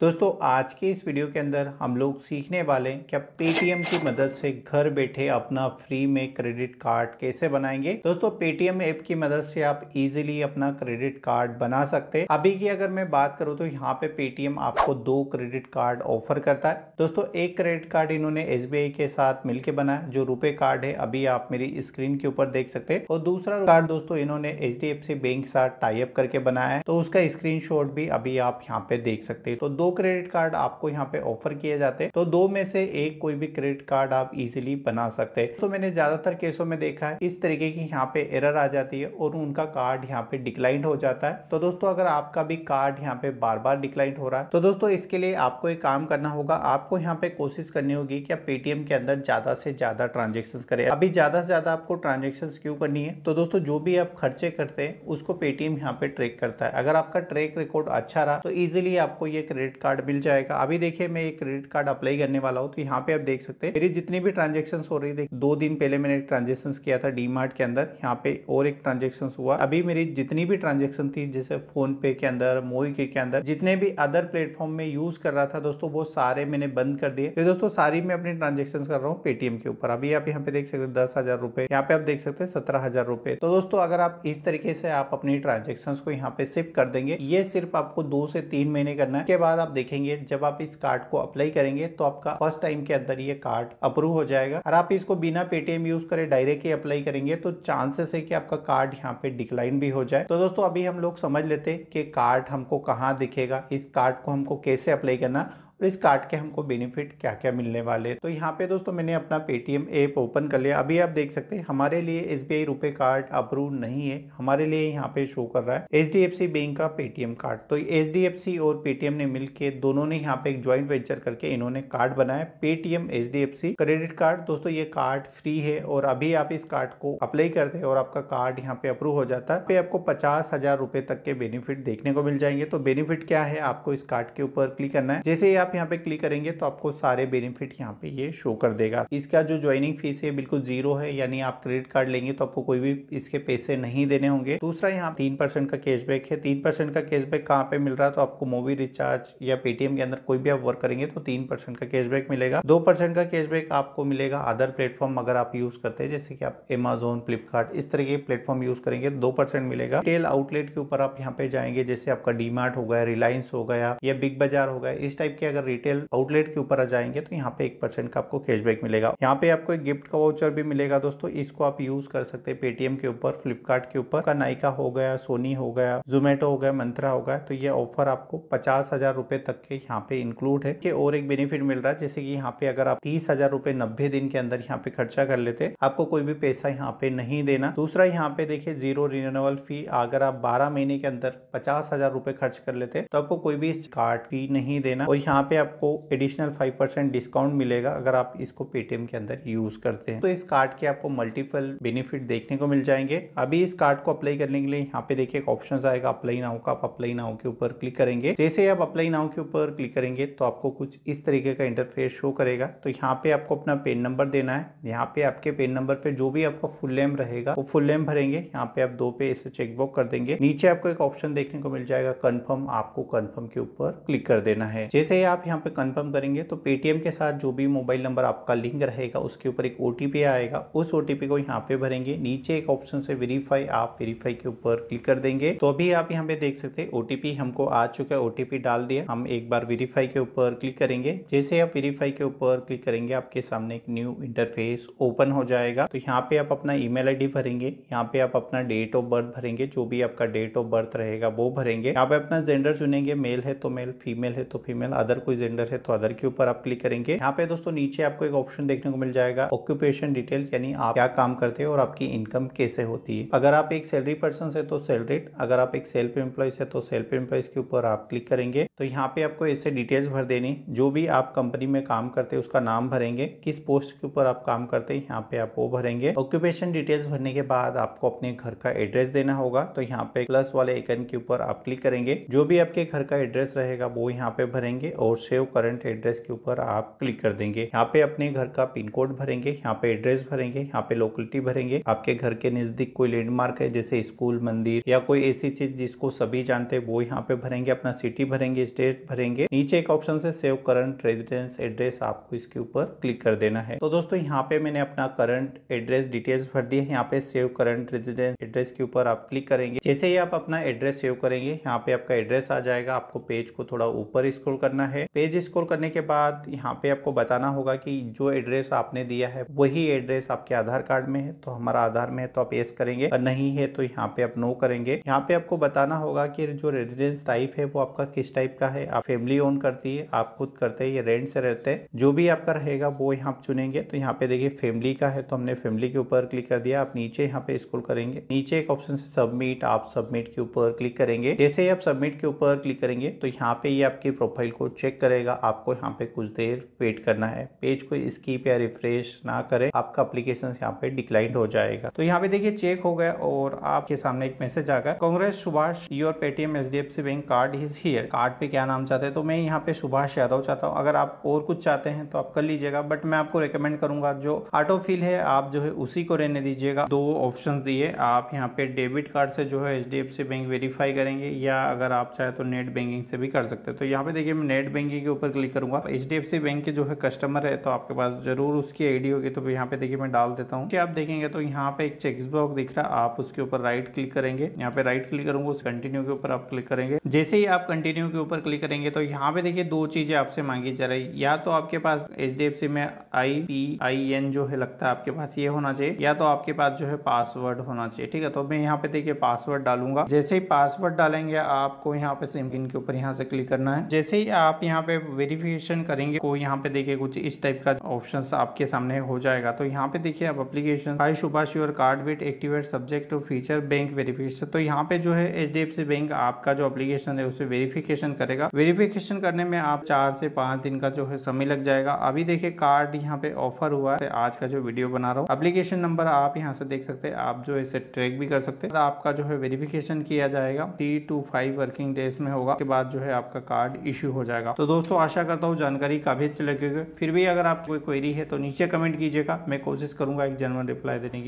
दोस्तों आज के इस वीडियो के अंदर हम लोग सीखने वाले हैं आप पेटीएम की मदद से घर बैठे अपना फ्री में क्रेडिट कार्ड कैसे बनाएंगे दोस्तों पेटीएम ऐप की मदद से आप इजीली अपना क्रेडिट कार्ड बना सकते हैं अभी की अगर मैं बात करूं तो यहाँ पे पेटीएम आपको दो क्रेडिट कार्ड ऑफर करता है दोस्तों एक क्रेडिट कार्ड इन्होंने एस के साथ मिलकर बनाया जो रुपए कार्ड है अभी आप मेरी स्क्रीन के ऊपर देख सकते हैं और दूसरा कार्ड दोस्तों इन्होंने एच बैंक साथ टाइप करके बनाया है तो उसका स्क्रीन भी अभी आप यहाँ पे देख सकते हैं तो दो दो क्रेडिट कार्ड आपको यहाँ पे ऑफर किए जाते हैं तो दो में से एक कोई भी क्रेडिट कार्ड आप इजीली बना सकते हैं तो मैंने ज्यादातर केसों में देखा है इस तरीके की यहाँ पे एरर आ जाती है और उनका कार्ड यहाँ पे डिक्लाइन हो जाता है तो दोस्तों अगर आपका भी कार्ड यहाँ पे बार बार डिक्लाइन हो रहा है तो दोस्तों इसके लिए आपको एक काम करना होगा आपको यहाँ पे कोशिश करनी होगी कि आप पेटीएम के अंदर ज्यादा से ज्यादा ट्रांजेक्शन करें अभी ज्यादा से ज्यादा आपको ट्रांजेक्शन क्यों करनी है तो दोस्तों जो भी आप खर्चे करते हैं उसको पेटीएम यहाँ पे ट्रेक करता है अगर आपका ट्रेक रिकॉर्ड अच्छा रहा तो इजिली आपको ये क्रेडिट क्रेडिट कार्ड मिल जाएगा अभी देखिए मैं एक क्रेडिट कार्ड अप्लाई करने वाला हूँ तो यहाँ पे आप देख सकते हैं मेरी जितनी भी ट्रांजेक्शन हो रही थी दो दिन पहले मैंने ट्रांजेक्शन किया था डी के अंदर यहाँ पे और एक ट्रांजेक्शन हुआ अभी मेरी जितनी भी ट्रांजेक्शन थी जैसे फोन पे के अंदर मोई के, अंदर जितने भी अदर प्लेटफॉर्म में यूज कर रहा था दोस्तों वो सारे मैंने बंद कर दिए तो दोस्तों सारी मैं अपनी ट्रांजेक्शन कर रहा हूँ पेटीएम के ऊपर अभी आप यहाँ पे देख सकते हैं दस हजार रुपए यहाँ पे आप देख सकते हैं सत्रह हजार रुपए तो दोस्तों अगर आप इस तरीके से आप अपनी ट्रांजेक्शन को यहाँ पे सिर्फ कर देंगे ये सिर्फ आपको दो से तीन महीने करना है के बाद आप देखेंगे जब आप इस कार्ड को अप्लाई करेंगे तो आपका फर्स्ट टाइम के अंदर ये कार्ड अप्रूव हो जाएगा और आप इसको बिना पेटीएम यूज करे डायरेक्ट ही अप्लाई करेंगे तो चांसेस है कि आपका कार्ड यहाँ पे डिक्लाइन भी हो जाए तो दोस्तों अभी हम लोग समझ लेते कि कार्ड हमको कहाँ दिखेगा इस कार्ड को हमको कैसे अप्लाई करना और तो इस कार्ड के हमको बेनिफिट क्या क्या मिलने वाले तो यहाँ पे दोस्तों मैंने अपना पेटीएम ऐप ओपन कर लिया अभी आप देख सकते हैं हमारे लिए S B RuPay card approve नहीं है हमारे लिए यहाँ पे शो कर रहा है एच बैंक का पेटीएम कार्ड तो एच और पेटीएम ने के दोनों ने यहाँ पे एक ज्वाइंट वेंचर करके इन्होंने कार्ड बनाया पेटीएम एच क्रेडिट कार्ड दोस्तों ये कार्ड फ्री है और अभी आप इस कार्ड को अप्लाई करते हैं और आपका कार्ड यहाँ पे अप्रूव हो जाता है आपको पचास हजार रुपए तक के बेनिफिट देखने को मिल जाएंगे तो बेनिफिट क्या है आपको इस कार्ड के ऊपर क्लिक करना है जैसे ही आप आप यहाँ पे क्लिक करेंगे तो आपको सारे बेनिफिट यहाँ पे ये शो कर देगा इसका जो ज्वाइनिंग फीस है बिल्कुल जीरो है यानी आप क्रेडिट कार्ड लेंगे तो आपको कोई भी इसके पैसे नहीं देने होंगे दूसरा यहाँ तीन परसेंट का कैशबैक है तीन परसेंट का कैशबैक कहाँ पे मिल रहा है तो आपको मूवी रिचार्ज या पेटीएम के अंदर कोई भी आप वर्क करेंगे तो तीन परसेंट का कैशबैक मिलेगा दो परसेंट का कैशबैक आपको मिलेगा अदर प्लेटफॉर्म अगर आप यूज करते हैं जैसे कि आप एमेजोन फ्लिपकार्ट इस तरह के प्लेटफॉर्म यूज करेंगे दो परसेंट मिलेगा टेल आउटलेट के ऊपर आप यहाँ पे जाएंगे जैसे आपका डीमार्ट हो गया रिलायंस हो गया या बिग बाजार हो गया इस टाइप के अगर रिटेल आउटलेट के ऊपर आ जाएंगे तो यहाँ पे एक परसेंट का आपको कैशबैक मिलेगा यहाँ पे आपको एक गिफ्ट का वाउचर भी मिलेगा दोस्तों इसको आप यूज कर सकते हैं पेटीएम के ऊपर फ्लिपकार्ट के ऊपर का नाइका हो गया सोनी हो गया जोमेटो हो गया मंत्रा हो गया तो ये ऑफर आपको पचास हजार रुपए तक के यहाँ पे इंक्लूड है के और एक बेनिफिट मिल रहा है जैसे कि यहाँ पे अगर आप तीस हजार रुपए नब्बे दिन के अंदर यहाँ पे खर्चा कर लेते आपको कोई भी पैसा यहाँ पे नहीं देना दूसरा यहाँ पे देखिए जीरो रिन्यूअल फी अगर आप बारह महीने के अंदर पचास हजार रुपए खर्च कर लेते तो आपको कोई भी कार्ड की नहीं देना और यहाँ यहाँ पे आपको एडिशनल फाइव परसेंट डिस्काउंट मिलेगा अगर आप इसको पेटीएम के अंदर यूज़ करते हैं तो इस कार्ड के आपको मल्टीपल बेनिफिट देखने को मिल जाएंगे अभी इस कार्ड को अप्लाई करने के लिए यहाँ पे देखिए एक ऑप्शन आएगा अप्लाई नाउ का आप अप्लाई नाउ के ऊपर क्लिक करेंगे जैसे आप अप्लाई नाउ के ऊपर क्लिक करेंगे तो आपको कुछ इस तरीके का इंटरफेस शो करेगा तो यहाँ पे आपको अपना पेन नंबर देना है यहाँ पे आपके पेन नंबर पे जो भी आपका फुल नेम रहेगा वो फुल नेम भरेंगे यहाँ पे आप दो पे इसे चेकबॉक कर देंगे नीचे आपको एक ऑप्शन देखने को मिल जाएगा कन्फर्म आपको कन्फर्म के ऊपर क्लिक कर देना है जैसे ही आप यहाँ पे कंफर्म करेंगे तो पेटीएम के साथ जो भी मोबाइल नंबर आपका लिंक रहेगा उसके ऊपर एक ओ आएगा उस ओ को यहाँ पे भरेंगे नीचे एक ऑप्शन से वेरीफाई आप वेरीफाई के ऊपर क्लिक कर देंगे तो अभी आप यहाँ पे देख सकते हैं ओ हमको आ चुका है ओ डाल दिया हम एक बार वेरीफाई के ऊपर क्लिक करेंगे जैसे आप वेरीफाई के ऊपर क्लिक करेंगे आपके सामने एक न्यू इंटरफेस ओपन हो जाएगा तो यहाँ पे आप अपना ई मेल भरेंगे यहाँ पे आप अपना डेट ऑफ बर्थ भरेंगे जो भी आपका डेट ऑफ बर्थ रहेगा वो भरेंगे यहाँ पे अपना जेंडर चुनेंगे मेल है तो मेल फीमेल है तो फीमेल अदर कोई जेंडर है तो अदर के ऊपर आप क्लिक करेंगे यहाँ पे दोस्तों नीचे आपको एक ऑप्शन देखने को मिल जाएगा ऑक्यूपेशन डिटेल यानी आप क्या काम करते हैं और आपकी इनकम कैसे होती है अगर आप एक सैलरी पर्सन है तो सैलरीड अगर आप एक सेल्फ एम्प्लॉयज है तो सेल्फ एम्प्लॉयज के ऊपर आप क्लिक करेंगे तो यहाँ पे आपको ऐसे डिटेल्स भर देनी जो भी आप कंपनी में काम करते हैं उसका नाम भरेंगे किस पोस्ट के ऊपर आप काम करते हैं यहाँ पे आप वो भरेंगे ऑक्यूपेशन डिटेल्स भरने के बाद आपको अपने घर का एड्रेस देना होगा तो यहाँ पे प्लस वाले आइकन के ऊपर आप क्लिक करेंगे जो भी आपके घर का एड्रेस रहेगा वो यहाँ पे भरेंगे और और सेव करंट एड्रेस के ऊपर आप क्लिक कर देंगे यहाँ पे अपने घर का पिन कोड भरेंगे यहाँ पे एड्रेस भरेंगे यहाँ पे लोकलिटी भरेंगे आपके घर के नजदीक कोई लैंडमार्क है जैसे स्कूल मंदिर या कोई ऐसी चीज जिसको सभी जानते हैं वो यहाँ पे भरेंगे अपना सिटी भरेंगे स्टेट भरेंगे नीचे एक ऑप्शन से सेव करंट रेजिडेंस एड्रेस आपको इसके ऊपर क्लिक कर देना है तो दोस्तों यहाँ पे मैंने अपना करंट एड्रेस डिटेल्स भर दिए यहाँ पे सेव करंट रेजिडेंस एड्रेस के ऊपर आप क्लिक करेंगे जैसे ही आप अपना एड्रेस सेव करेंगे यहाँ पे आपका एड्रेस आ जाएगा आपको पेज को थोड़ा ऊपर स्क्रोल करना है पेज स्क्रॉल करने के बाद यहाँ पे आपको बताना होगा कि जो एड्रेस आपने दिया है वही एड्रेस आपके आधार कार्ड में है तो हमारा आधार में है तो आप येस करेंगे और नहीं है तो यहाँ पे आप नो करेंगे यहाँ पे आपको बताना होगा कि जो रेजिडेंस टाइप है वो आपका किस टाइप का है आप फैमिली ओन करती है आप खुद करते हैं या रेंट से रहते हैं जो भी आपका रहेगा वो यहाँ चुनेंगे तो यहाँ पे देखिए फैमिली का है तो हमने फैमिली के ऊपर क्लिक कर दिया आप नीचे यहाँ पे स्कोर करेंगे नीचे एक ऑप्शन से सबमिट आप सबमिट के ऊपर क्लिक करेंगे जैसे ही आप सबमिट के ऊपर क्लिक करेंगे तो यहाँ पे ये आपकी प्रोफाइल को चेक चेक करेगा आपको यहाँ पे कुछ देर वेट करना है पेज को स्कीप या रिफ्रेश ना करें आपका अप्लीकेशन यहाँ पे डिक्लाइन हो जाएगा तो यहाँ पे देखिए चेक हो गया और आपके सामने एक मैसेज आ गया congrats Subhash your Paytm H D F C bank card is here card पे क्या नाम चाहते हैं तो मैं यहाँ पे सुभाष यादव चाहता हूँ अगर आप और कुछ चाहते हैं तो आप कर लीजिएगा बट मैं आपको रिकमेंड करूंगा जो ऑटो फिल है आप जो है उसी को रहने दीजिएगा दो ऑप्शन दिए आप यहाँ पे डेबिट कार्ड से जो है एच बैंक वेरीफाई करेंगे या अगर आप चाहे तो नेट बैंकिंग से भी कर सकते हैं तो यहाँ पे देखिए नेट बैंकिंग के ऊपर क्लिक करूंगा एच डी बैंक के जो है कस्टमर है तो आपके पास जरूर उसकी आई होगी तो यहाँ पे देखिए मैं डाल देता हूँ आप देखेंगे तो यहाँ पे एक चेक्स बॉक्स दिख रहा है आप उसके ऊपर राइट क्लिक करेंगे यहाँ पे राइट क्लिक करूंगा उस कंटिन्यू के ऊपर आप क्लिक करेंगे जैसे ही आप कंटिन्यू के ऊपर क्लिक करेंगे तो यहाँ पे देखिए दो चीजें आपसे मांगी जा रही या तो आपके पास एच में आई पी आई एन जो है लगता है आपके पास ये होना चाहिए या तो आपके पास जो है पासवर्ड होना चाहिए ठीक है तो मैं यहाँ पे देखिए पासवर्ड डालूंगा जैसे ही पासवर्ड डालेंगे आपको यहाँ पे सिम के ऊपर यहाँ से क्लिक करना है जैसे ही आप यहाँ पे वेरिफिकेशन करेंगे को यहाँ पे देखिए कुछ इस टाइप का ऑप्शन आपके सामने हो जाएगा तो यहाँ पे देखिए आप application I Subhash your card with activate subject to feature bank verification तो यहाँ पे जो है एच बैंक आपका जो अप्लीकेशन है उसे वेरिफिकेशन करेगा वेरिफिकेशन करने में आप चार से पांच दिन का जो है समय लग जाएगा अभी देखिए कार्ड यहाँ पे ऑफर हुआ है आज का जो वीडियो बना रहा हूँ अप्लीकेशन नंबर आप यहाँ से देख सकते हैं आप जो इसे ट्रैक भी कर सकते हैं तो आपका जो है वेरिफिकेशन किया जाएगा three two five working days में होगा के बाद जो है आपका कार्ड इश्यू हो जाएगा तो दोस्तों आशा करता हूँ जानकारी काफ़ी अच्छी लगेगी फिर भी अगर आप कोई क्वेरी है तो नीचे कमेंट कीजिएगा मैं कोशिश करूंगा एक जनरल रिप्लाई देने की